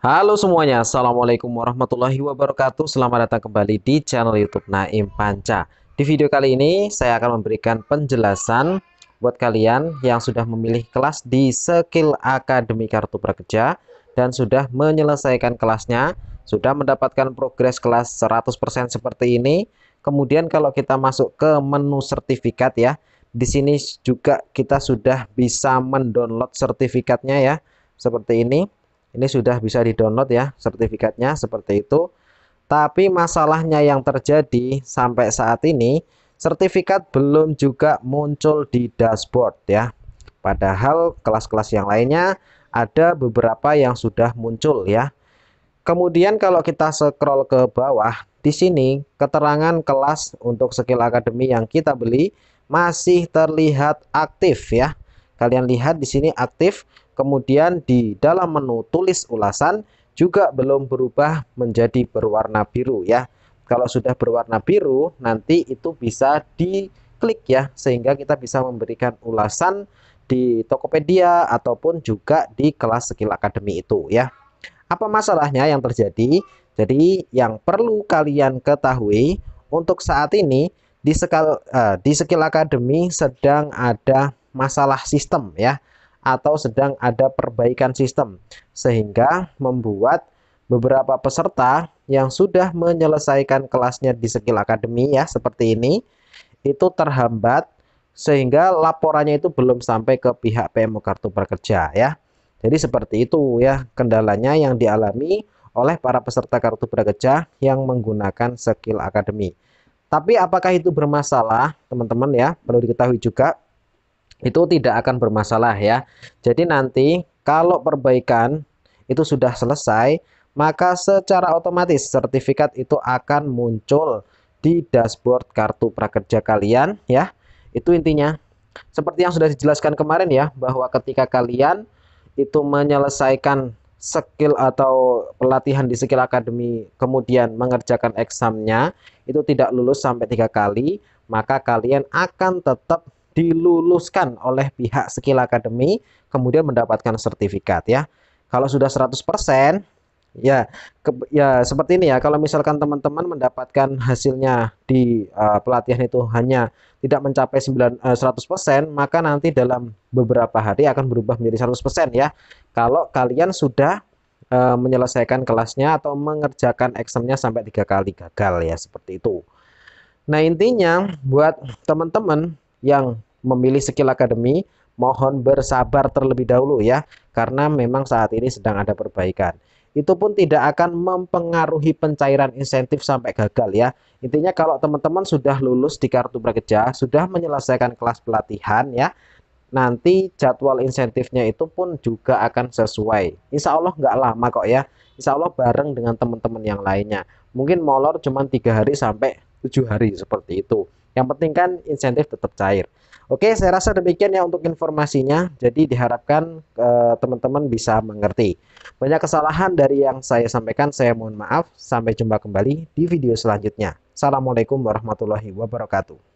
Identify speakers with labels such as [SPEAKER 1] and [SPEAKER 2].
[SPEAKER 1] Halo semuanya, Assalamualaikum warahmatullahi wabarakatuh Selamat datang kembali di channel youtube Naim Panca Di video kali ini saya akan memberikan penjelasan Buat kalian yang sudah memilih kelas di Skill Akademi Kartu Prakerja Dan sudah menyelesaikan kelasnya Sudah mendapatkan progres kelas 100% seperti ini Kemudian kalau kita masuk ke menu sertifikat ya di sini juga kita sudah bisa mendownload sertifikatnya ya seperti ini ini sudah bisa di-download ya sertifikatnya seperti itu. Tapi masalahnya yang terjadi sampai saat ini sertifikat belum juga muncul di dashboard ya. Padahal kelas-kelas yang lainnya ada beberapa yang sudah muncul ya. Kemudian kalau kita scroll ke bawah, di sini keterangan kelas untuk skill akademi yang kita beli masih terlihat aktif ya. Kalian lihat di sini aktif Kemudian di dalam menu tulis ulasan juga belum berubah menjadi berwarna biru ya. Kalau sudah berwarna biru nanti itu bisa diklik ya sehingga kita bisa memberikan ulasan di Tokopedia ataupun juga di kelas skill academy itu ya. Apa masalahnya yang terjadi? Jadi yang perlu kalian ketahui untuk saat ini di skill uh, eh, di skill academy sedang ada masalah sistem ya atau sedang ada perbaikan sistem, sehingga membuat beberapa peserta yang sudah menyelesaikan kelasnya di skill akademi ya seperti ini itu terhambat sehingga laporannya itu belum sampai ke pihak PMO Kartu Prakerja ya. Jadi seperti itu ya kendalanya yang dialami oleh para peserta Kartu Prakerja yang menggunakan skill akademi. Tapi apakah itu bermasalah teman-teman ya perlu diketahui juga itu tidak akan bermasalah ya. Jadi nanti kalau perbaikan itu sudah selesai, maka secara otomatis sertifikat itu akan muncul di dashboard kartu prakerja kalian ya. Itu intinya. Seperti yang sudah dijelaskan kemarin ya, bahwa ketika kalian itu menyelesaikan skill atau pelatihan di skill academy kemudian mengerjakan examnya itu tidak lulus sampai tiga kali maka kalian akan tetap diluluskan oleh pihak skill academy kemudian mendapatkan sertifikat ya. Kalau sudah 100% ya ke, ya seperti ini ya. Kalau misalkan teman-teman mendapatkan hasilnya di uh, pelatihan itu hanya tidak mencapai 9 uh, 100%, maka nanti dalam beberapa hari akan berubah menjadi 100% ya. Kalau kalian sudah uh, menyelesaikan kelasnya atau mengerjakan examnya sampai tiga kali gagal ya, seperti itu. Nah, intinya buat teman-teman yang memilih skill akademi mohon bersabar terlebih dahulu ya karena memang saat ini sedang ada perbaikan itu pun tidak akan mempengaruhi pencairan insentif sampai gagal ya. Intinya kalau teman-teman sudah lulus di kartu prakerja, sudah menyelesaikan kelas pelatihan ya, nanti jadwal insentifnya itu pun juga akan sesuai. Insya Allah nggak lama kok ya. Insya Allah bareng dengan teman-teman yang lainnya. Mungkin molor cuma tiga hari sampai tujuh hari seperti itu. Yang penting kan insentif tetap cair. Oke, saya rasa demikian ya untuk informasinya. Jadi diharapkan eh, teman-teman uh, bisa mengerti. Banyak kesalahan dari yang saya sampaikan, saya mohon maaf. Sampai jumpa kembali di video selanjutnya. Assalamualaikum warahmatullahi wabarakatuh.